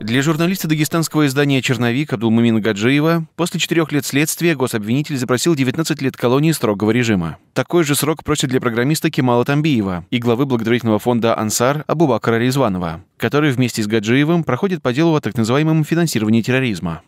Для журналиста дагестанского издания «Черновик» Абдулмамина Гаджиева после четырех лет следствия гособвинитель запросил 19 лет колонии строгого режима. Такой же срок просит для программиста Кемала Тамбиева и главы благотворительного фонда «Ансар» Абубакара Резванова, который вместе с Гаджиевым проходит по делу о так называемом финансировании терроризма.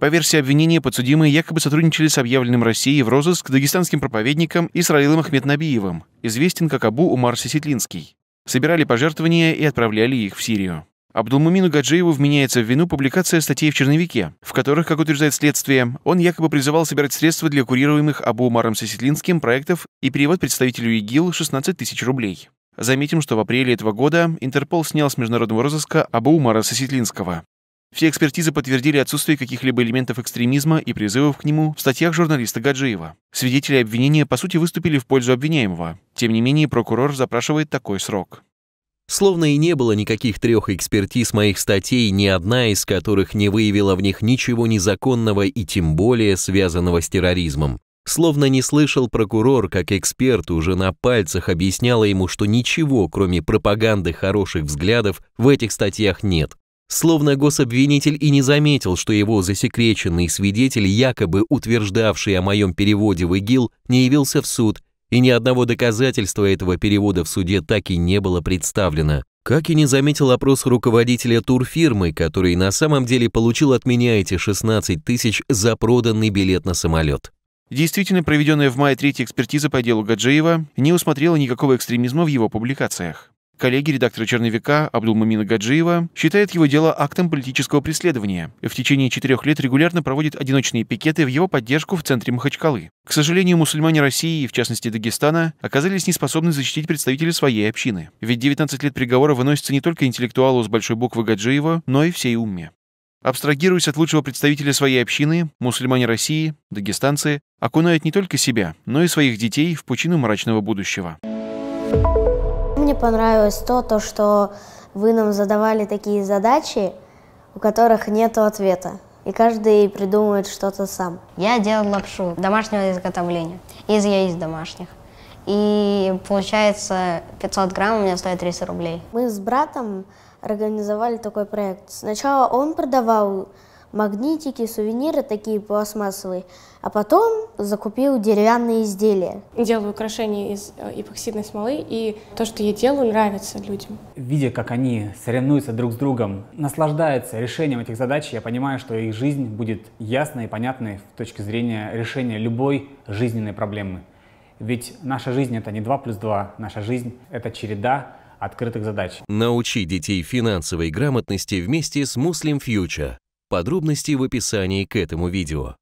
По версии обвинения, подсудимые якобы сотрудничали с объявленным Россией в розыск дагестанским проповедником Исраилом Ахмеднабиевым, известен как Абу Умар Сеситлинский собирали пожертвования и отправляли их в Сирию. Абдулмумину Гаджиеву вменяется в вину публикация статей в «Черновике», в которых, как утверждает следствие, он якобы призывал собирать средства для курируемых Абу Умаром Сосетлинским проектов и перевод представителю ИГИЛ 16 тысяч рублей. Заметим, что в апреле этого года Интерпол снял с международного розыска Абу Умара Сосетлинского. Все экспертизы подтвердили отсутствие каких-либо элементов экстремизма и призывов к нему в статьях журналиста Гаджиева. Свидетели обвинения, по сути, выступили в пользу обвиняемого. Тем не менее, прокурор запрашивает такой срок. Словно и не было никаких трех экспертиз моих статей, ни одна из которых не выявила в них ничего незаконного и тем более связанного с терроризмом. Словно не слышал прокурор, как эксперт уже на пальцах объясняла ему, что ничего, кроме пропаганды хороших взглядов, в этих статьях нет. Словно гособвинитель и не заметил, что его засекреченный свидетель, якобы утверждавший о моем переводе в ИГИЛ, не явился в суд и ни одного доказательства этого перевода в суде так и не было представлено. Как и не заметил опрос руководителя турфирмы, который на самом деле получил от меня эти 16 тысяч за проданный билет на самолет. Действительно, проведенная в мае третья экспертиза по делу Гаджиева не усмотрела никакого экстремизма в его публикациях. Коллеги редактора «Черновика» Абдулмамина Гаджиева считают его дело актом политического преследования. В течение четырех лет регулярно проводит одиночные пикеты в его поддержку в центре Махачкалы. К сожалению, мусульмане России, в частности Дагестана, оказались неспособны защитить представителей своей общины. Ведь 19 лет приговора выносится не только интеллектуалу с большой буквы Гаджиева, но и всей умме. Абстрагируясь от лучшего представителя своей общины, мусульмане России, дагестанцы, окунают не только себя, но и своих детей в пучину мрачного будущего мне понравилось то, то, что вы нам задавали такие задачи, у которых нет ответа. И каждый придумывает что-то сам. Я делал лапшу домашнего изготовления, из яиц домашних. И получается 500 грамм у меня стоит 300 рублей. Мы с братом организовали такой проект. Сначала он продавал магнитики, сувениры такие пластмассовые. А потом закупил деревянные изделия. Делаю украшения из э, эпоксидной смолы, и то, что я делаю, нравится людям. Видя, как они соревнуются друг с другом, наслаждаются решением этих задач, я понимаю, что их жизнь будет ясной и понятной в точке зрения решения любой жизненной проблемы. Ведь наша жизнь это не 2 плюс 2, наша жизнь это череда открытых задач. Научи детей финансовой грамотности вместе с Muslim Future. Подробности в описании к этому видео.